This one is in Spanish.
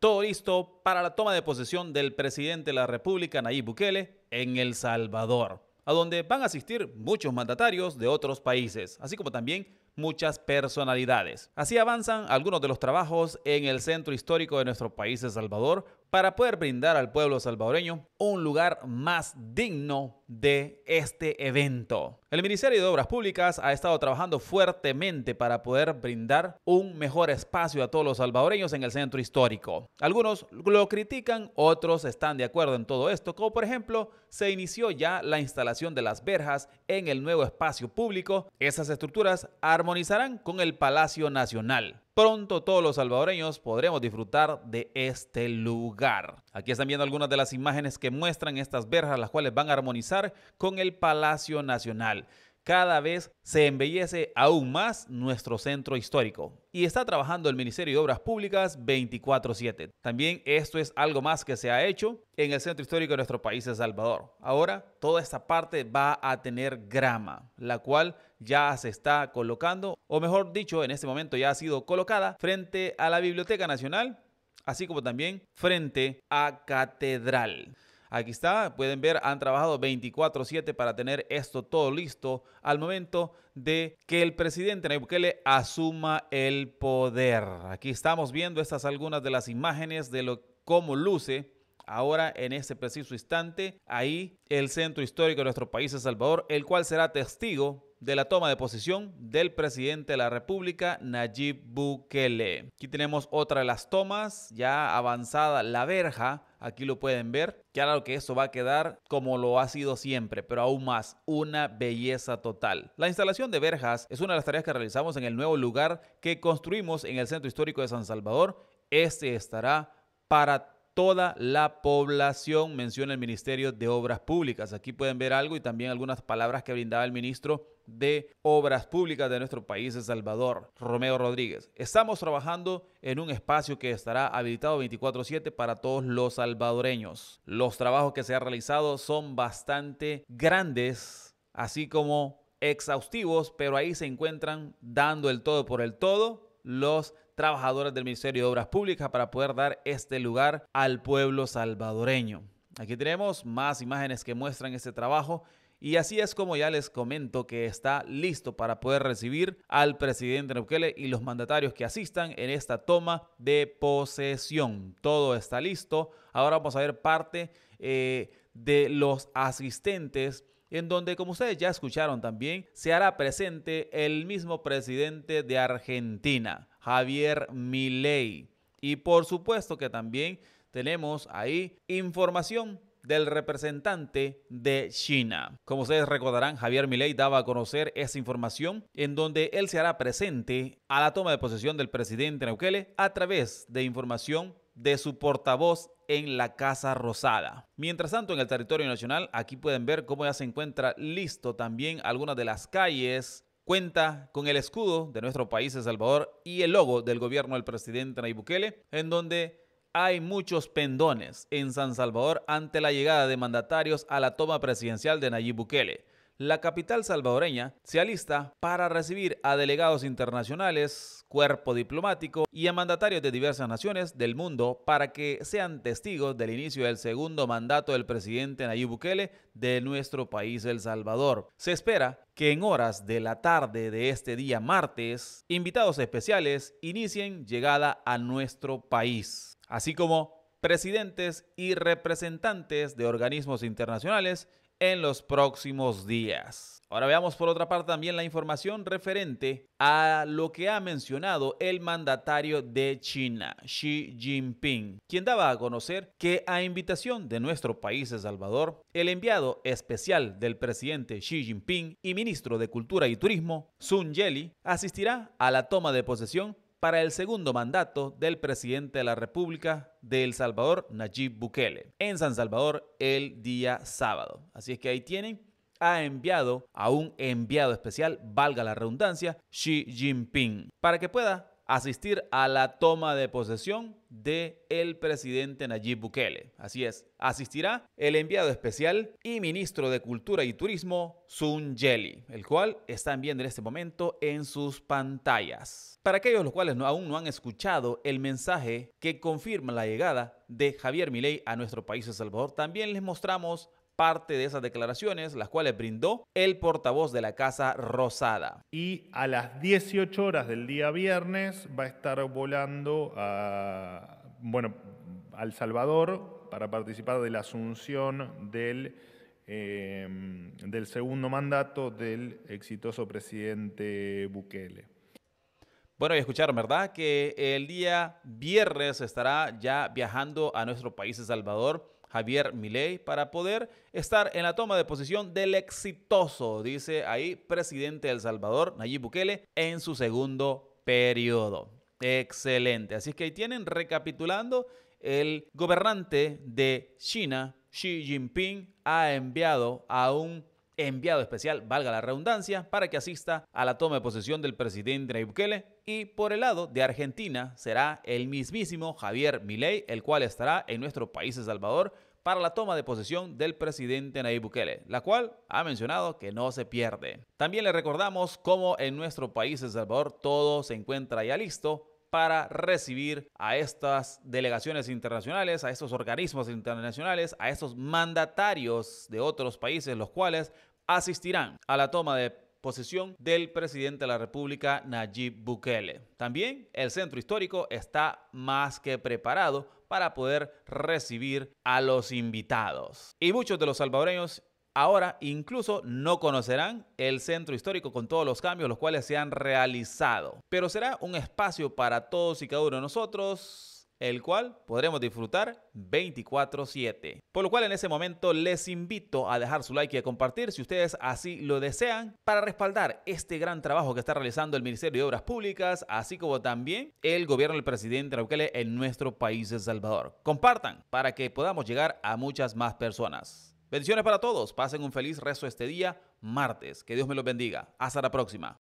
Todo listo para la toma de posesión del presidente de la República, Nayib Bukele, en El Salvador, a donde van a asistir muchos mandatarios de otros países, así como también muchas personalidades. Así avanzan algunos de los trabajos en el centro histórico de nuestro país, El Salvador, para poder brindar al pueblo salvadoreño un lugar más digno de este evento. El Ministerio de Obras Públicas ha estado trabajando fuertemente para poder brindar un mejor espacio a todos los salvadoreños en el centro histórico. Algunos lo critican, otros están de acuerdo en todo esto, como por ejemplo se inició ya la instalación de las verjas en el nuevo espacio público. Esas estructuras armonizarán con el Palacio Nacional pronto todos los salvadoreños podremos disfrutar de este lugar. Aquí están viendo algunas de las imágenes que muestran estas verjas, las cuales van a armonizar con el Palacio Nacional cada vez se embellece aún más nuestro centro histórico. Y está trabajando el Ministerio de Obras Públicas 24/7. También esto es algo más que se ha hecho en el centro histórico de nuestro país, El Salvador. Ahora toda esta parte va a tener grama, la cual ya se está colocando, o mejor dicho, en este momento ya ha sido colocada frente a la Biblioteca Nacional, así como también frente a Catedral. Aquí está, pueden ver, han trabajado 24/7 para tener esto todo listo al momento de que el presidente Nayib Bukele asuma el poder. Aquí estamos viendo estas algunas de las imágenes de lo cómo luce ahora en este preciso instante ahí el centro histórico de nuestro país, El Salvador, el cual será testigo de la toma de posición del presidente de la República, Nayib Bukele. Aquí tenemos otra de las tomas, ya avanzada la verja, aquí lo pueden ver. Claro que esto va a quedar como lo ha sido siempre, pero aún más, una belleza total. La instalación de verjas es una de las tareas que realizamos en el nuevo lugar que construimos en el Centro Histórico de San Salvador. Este estará para toda la población, menciona el Ministerio de Obras Públicas. Aquí pueden ver algo y también algunas palabras que brindaba el ministro de Obras Públicas de nuestro país, El Salvador, Romeo Rodríguez. Estamos trabajando en un espacio que estará habilitado 24/7 para todos los salvadoreños. Los trabajos que se han realizado son bastante grandes, así como exhaustivos, pero ahí se encuentran dando el todo por el todo los trabajadores del Ministerio de Obras Públicas para poder dar este lugar al pueblo salvadoreño. Aquí tenemos más imágenes que muestran este trabajo y así es como ya les comento que está listo para poder recibir al presidente Neukele y los mandatarios que asistan en esta toma de posesión. Todo está listo. Ahora vamos a ver parte eh, de los asistentes en donde, como ustedes ya escucharon también, se hará presente el mismo presidente de Argentina. Javier Milei. Y por supuesto que también tenemos ahí información del representante de China. Como ustedes recordarán, Javier Milei daba a conocer esa información en donde él se hará presente a la toma de posesión del presidente Neukele a través de información de su portavoz en la Casa Rosada. Mientras tanto, en el territorio nacional, aquí pueden ver cómo ya se encuentra listo también algunas de las calles cuenta con el escudo de nuestro país, El Salvador, y el logo del gobierno del presidente Nayib Bukele, en donde hay muchos pendones en San Salvador ante la llegada de mandatarios a la toma presidencial de Nayib Bukele la capital salvadoreña se alista para recibir a delegados internacionales, cuerpo diplomático y a mandatarios de diversas naciones del mundo para que sean testigos del inicio del segundo mandato del presidente Nayib Bukele de nuestro país El Salvador. Se espera que en horas de la tarde de este día martes, invitados especiales inicien llegada a nuestro país, así como presidentes y representantes de organismos internacionales en los próximos días. Ahora veamos por otra parte también la información referente a lo que ha mencionado el mandatario de China, Xi Jinping, quien daba a conocer que a invitación de nuestro país El Salvador, el enviado especial del presidente Xi Jinping y ministro de Cultura y Turismo, Sun Yeli, asistirá a la toma de posesión para el segundo mandato del presidente de la República de El Salvador, Nayib Bukele, en San Salvador el día sábado. Así es que ahí tienen, ha enviado a un enviado especial, valga la redundancia, Xi Jinping, para que pueda asistir a la toma de posesión de el presidente Nayib Bukele. Así es, asistirá el enviado especial y ministro de Cultura y Turismo, Sun Jelly, el cual están viendo en este momento en sus pantallas. Para aquellos los cuales no, aún no han escuchado el mensaje que confirma la llegada de Javier Milei a nuestro país de Salvador, también les mostramos parte de esas declaraciones, las cuales brindó el portavoz de la Casa Rosada. Y a las 18 horas del día viernes va a estar volando a, bueno, al Salvador para participar de la asunción del, em, del segundo mandato del exitoso presidente Bukele. Bueno, y escucharon, ¿verdad? Que el día viernes estará ya viajando a nuestro país, El Salvador, Javier Milei para poder estar en la toma de posición del exitoso, dice ahí presidente de El Salvador, Nayib Bukele, en su segundo periodo. Excelente. Así que ahí tienen, recapitulando, el gobernante de China, Xi Jinping, ha enviado a un enviado especial, valga la redundancia, para que asista a la toma de posesión del presidente Nayib Bukele. Y por el lado de Argentina será el mismísimo Javier Milei, el cual estará en nuestro país El Salvador para la toma de posesión del presidente Nayib Bukele, la cual ha mencionado que no se pierde. También le recordamos cómo en nuestro país El Salvador todo se encuentra ya listo para recibir a estas delegaciones internacionales, a estos organismos internacionales, a estos mandatarios de otros países, los cuales asistirán a la toma de posesión del presidente de la República, Nayib Bukele. También el centro histórico está más que preparado para poder recibir a los invitados. Y muchos de los salvadoreños Ahora incluso no conocerán el centro histórico con todos los cambios los cuales se han realizado. Pero será un espacio para todos y cada uno de nosotros el cual podremos disfrutar 24/7. Por lo cual en ese momento les invito a dejar su like y a compartir si ustedes así lo desean para respaldar este gran trabajo que está realizando el Ministerio de Obras Públicas, así como también el gobierno del presidente rauquele en nuestro país, El Salvador. Compartan para que podamos llegar a muchas más personas. Bendiciones para todos. Pasen un feliz resto este día, martes. Que Dios me los bendiga. Hasta la próxima.